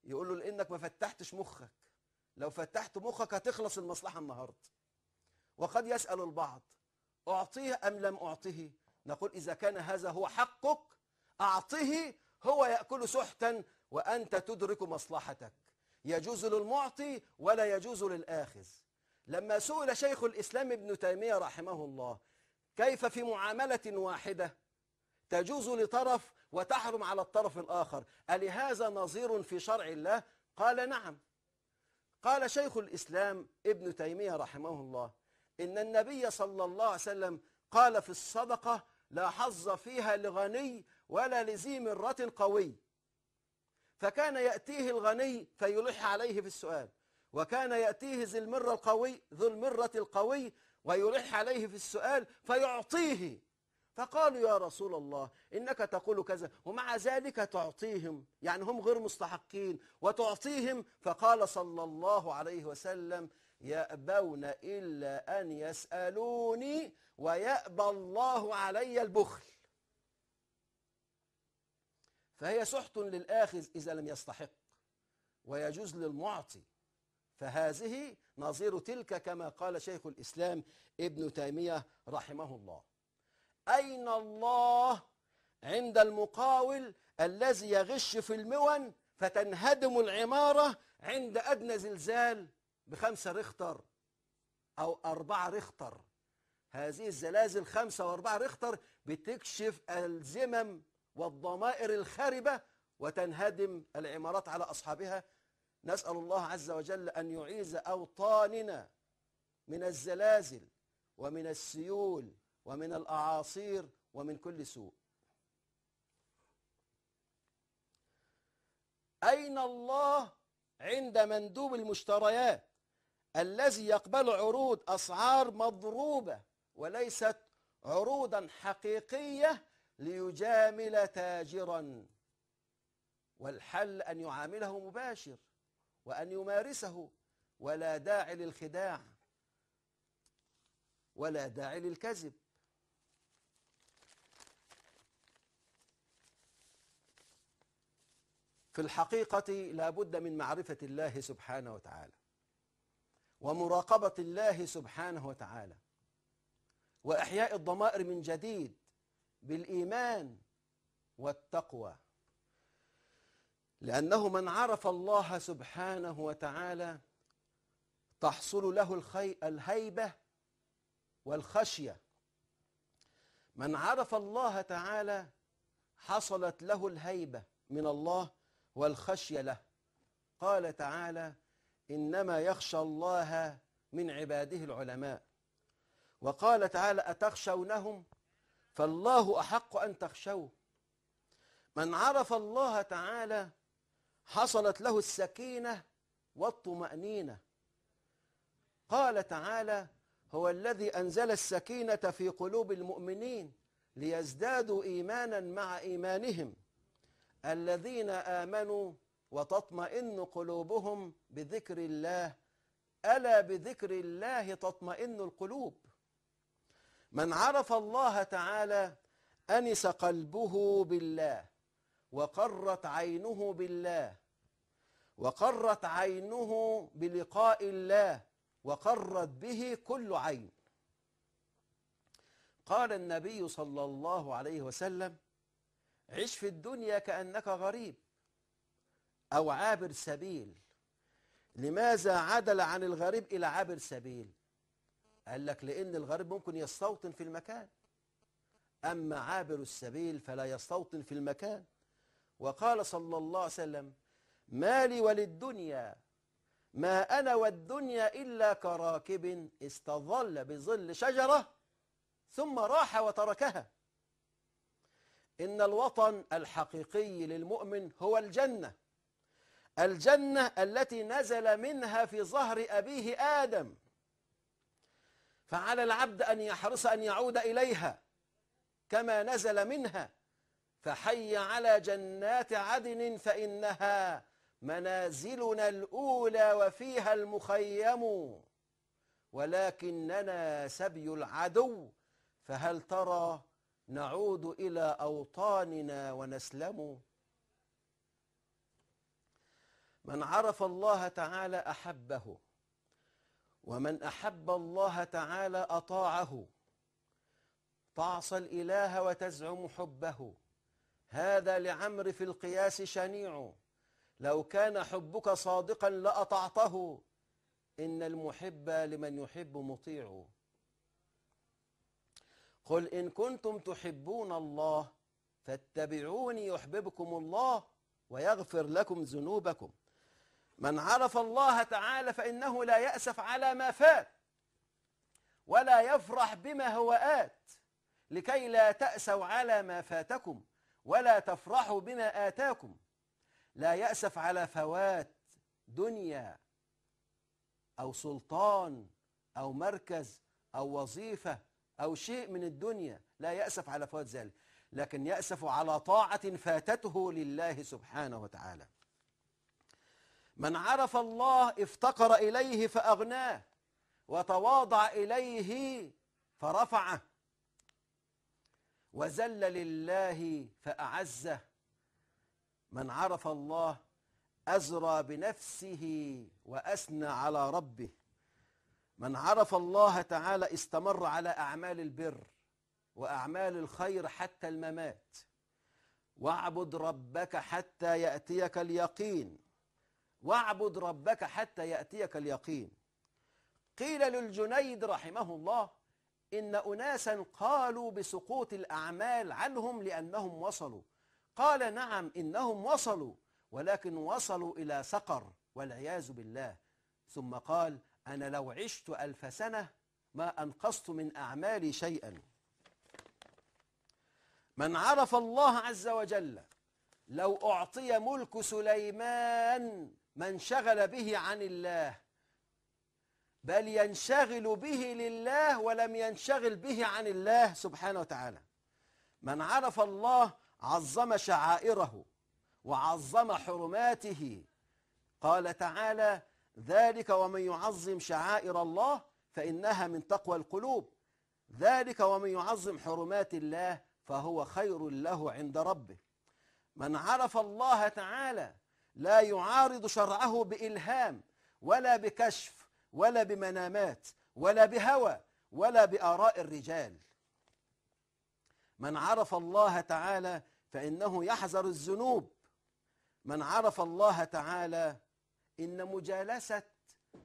يقول له لأنك ما فتحتش مخك لو فتحت مخك هتخلص المصلحة النهاردة وقد يسأل البعض أعطيه أم لم أعطيه نقول إذا كان هذا هو حقك أعطه هو يأكل سحتا وأنت تدرك مصلحتك يجوز للمعطي ولا يجوز للآخذ لما سئل شيخ الإسلام ابن تيمية رحمه الله كيف في معاملة واحدة تجوز لطرف وتحرم على الطرف الآخر ألهذا نظير في شرع الله قال نعم قال شيخ الإسلام ابن تيمية رحمه الله إن النبي صلى الله عليه وسلم قال في الصدقة لا حظ فيها لغني ولا لذي مرة قوي فكان يأتيه الغني فيلح عليه في السؤال وكان يأتيه ذي المرة القوي ذو المرة القوي ويلح عليه في السؤال فيعطيه فقالوا يا رسول الله إنك تقول كذا ومع ذلك تعطيهم يعني هم غير مستحقين وتعطيهم فقال صلى الله عليه وسلم يأبون إلا أن يسألوني ويأبى الله علي البخل فهي سحت للآخذ إذا لم يستحق ويجوز للمعطي فهذه نظير تلك كما قال شيخ الإسلام ابن تيمية رحمه الله أين الله عند المقاول الذي يغش في المون فتنهدم العمارة عند أدنى زلزال بخمسة ريختر أو أربعة ريختر هذه الزلازل خمسة وأربعة ريختر بتكشف الزمم والضمائر الخاربة وتنهدم العمارات على أصحابها نسأل الله عز وجل أن يعيذ أوطاننا من الزلازل ومن السيول ومن الأعاصير ومن كل سوء أين الله عند مندوب المشتريات الذي يقبل عروض أسعار مضروبة وليست عروضا حقيقية ليجامل تاجرا والحل أن يعامله مباشر وأن يمارسه ولا داعي للخداع ولا داعي للكذب في الحقيقة لا بد من معرفة الله سبحانه وتعالى ومراقبة الله سبحانه وتعالى وإحياء الضمائر من جديد بالإيمان والتقوى لأنه من عرف الله سبحانه وتعالى تحصل له الخي... الهيبة والخشية من عرف الله تعالى حصلت له الهيبة من الله والخشية له قال تعالى إنما يخشى الله من عباده العلماء وقال تعالى أتخشونهم فالله أحق أن تخشوه من عرف الله تعالى حصلت له السكينة والطمأنينة قال تعالى هو الذي أنزل السكينة في قلوب المؤمنين ليزدادوا إيمانا مع إيمانهم الذين آمنوا وتطمئن قلوبهم بذكر الله ألا بذكر الله تطمئن القلوب من عرف الله تعالى أنس قلبه بالله وقرت عينه بالله وقرت عينه بلقاء الله وقرت به كل عين قال النبي صلى الله عليه وسلم عش في الدنيا كأنك غريب أو عابر سبيل لماذا عدل عن الغريب إلى عابر سبيل قال لك لأن الغريب ممكن يستوطن في المكان أما عابر السبيل فلا يستوطن في المكان وقال صلى الله عليه وسلم ما لي وللدنيا ما أنا والدنيا إلا كراكب استظل بظل شجرة ثم راح وتركها إن الوطن الحقيقي للمؤمن هو الجنة الجنة التي نزل منها في ظهر أبيه آدم فعلى العبد أن يحرص أن يعود إليها كما نزل منها فحي على جنات عدن فإنها منازلنا الأولى وفيها المخيم ولكننا سبي العدو فهل ترى نعود إلى أوطاننا ونسلم من عرف الله تعالى أحبه ومن أحب الله تعالى أطاعه تعصى الإله وتزعم حبه هذا لعمر في القياس شنيع لو كان حبك صادقا لأطعته إن المحب لمن يحب مطيع قل إن كنتم تحبون الله فاتبعوني يحببكم الله ويغفر لكم ذنوبكم من عرف الله تعالى فإنه لا يأسف على ما فات ولا يفرح بما هو آت لكي لا تأسوا على ما فاتكم ولا تفرحوا بما آتاكم لا يأسف على فوات دنيا أو سلطان أو مركز أو وظيفة أو شيء من الدنيا لا يأسف على فوات ذلك لكن يأسف على طاعة فاتته لله سبحانه وتعالى من عرف الله افتقر إليه فأغناه وتواضع إليه فرفعه وذل لله فأعزه من عرف الله أزرى بنفسه وأثنى على ربه من عرف الله تعالى استمر على أعمال البر وأعمال الخير حتى الممات واعبد ربك حتى يأتيك اليقين واعبد ربك حتى يأتيك اليقين قيل للجنيد رحمه الله إن أناسا قالوا بسقوط الأعمال عنهم لأنهم وصلوا قال نعم إنهم وصلوا ولكن وصلوا إلى سقر والعياذ بالله ثم قال أنا لو عشت ألف سنة ما أنقصت من أعمالي شيئا من عرف الله عز وجل لو أعطي ملك سليمان ما انشغل به عن الله بل ينشغل به لله ولم ينشغل به عن الله سبحانه وتعالى من عرف الله عظم شعائره وعظم حرماته قال تعالى ذلك ومن يعظم شعائر الله فإنها من تقوى القلوب ذلك ومن يعظم حرمات الله فهو خير له عند ربه من عرف الله تعالى لا يعارض شرعه بإلهام ولا بكشف ولا بمنامات ولا بهوى ولا بآراء الرجال من عرف الله تعالى فإنه يحذر الذنوب من عرف الله تعالى إن مجالسة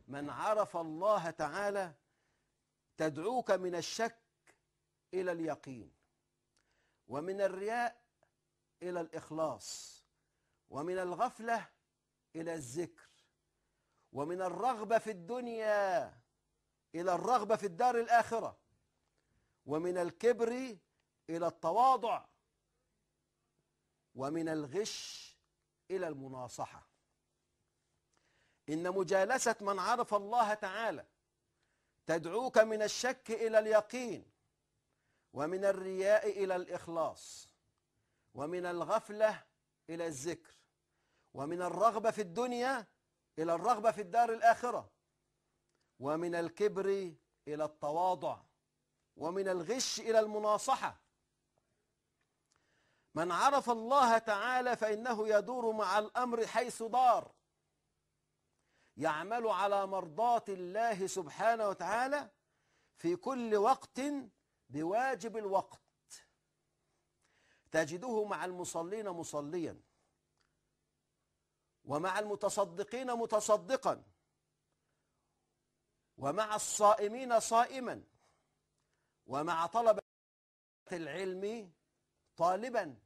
من عرف الله تعالى تدعوك من الشك إلى اليقين ومن الرياء إلى الإخلاص ومن الغفلة إلى الذكر ومن الرغبة في الدنيا إلى الرغبة في الدار الآخرة ومن الكبر إلى التواضع ومن الغش إلى المناصحة إن مجالسة من عرف الله تعالى تدعوك من الشك إلى اليقين ومن الرياء إلى الإخلاص ومن الغفلة إلى الذكر ومن الرغبة في الدنيا إلى الرغبة في الدار الآخرة ومن الكبر إلى التواضع ومن الغش إلى المناصحة من عرف الله تعالى فإنه يدور مع الأمر حيث دار يعمل على مرضاة الله سبحانه وتعالى في كل وقت بواجب الوقت تجده مع المصلين مصليا ومع المتصدقين متصدقا ومع الصائمين صائما ومع طلبة العلم طالبا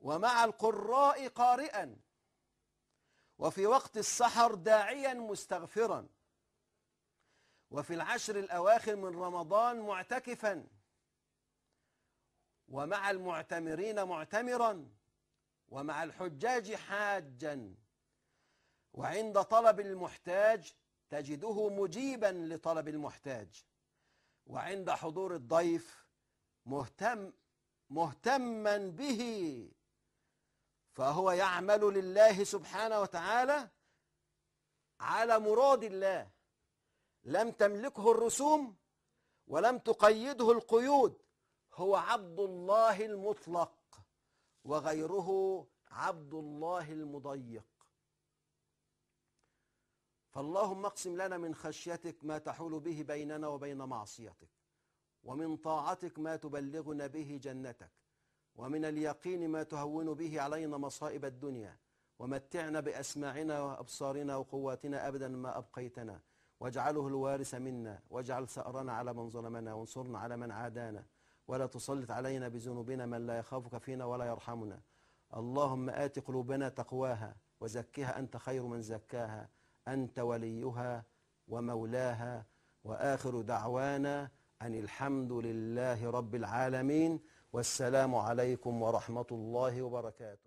ومع القراء قارئا وفي وقت السحر داعيا مستغفرا وفي العشر الأواخر من رمضان معتكفا ومع المعتمرين معتمرا ومع الحجاج حاجا وعند طلب المحتاج تجده مجيبا لطلب المحتاج وعند حضور الضيف مهتم مهتما به فهو يعمل لله سبحانه وتعالى على مراد الله لم تملكه الرسوم ولم تقيده القيود هو عبد الله المطلق وغيره عبد الله المضيق فاللهم اقسم لنا من خشيتك ما تحول به بيننا وبين معصيتك ومن طاعتك ما تبلغنا به جنتك ومن اليقين ما تهون به علينا مصائب الدنيا ومتعنا بأسماعنا وأبصارنا وقواتنا أبدا ما أبقيتنا واجعله الوارث منا واجعل ثأرنا على من ظلمنا وانصرنا على من عادانا ولا تسلط علينا بذنوبنا من لا يخافك فينا ولا يرحمنا اللهم آت قلوبنا تقواها وزكها أنت خير من زكاها أنت وليها ومولاها وآخر دعوانا أن الحمد لله رب العالمين والسلام عليكم ورحمة الله وبركاته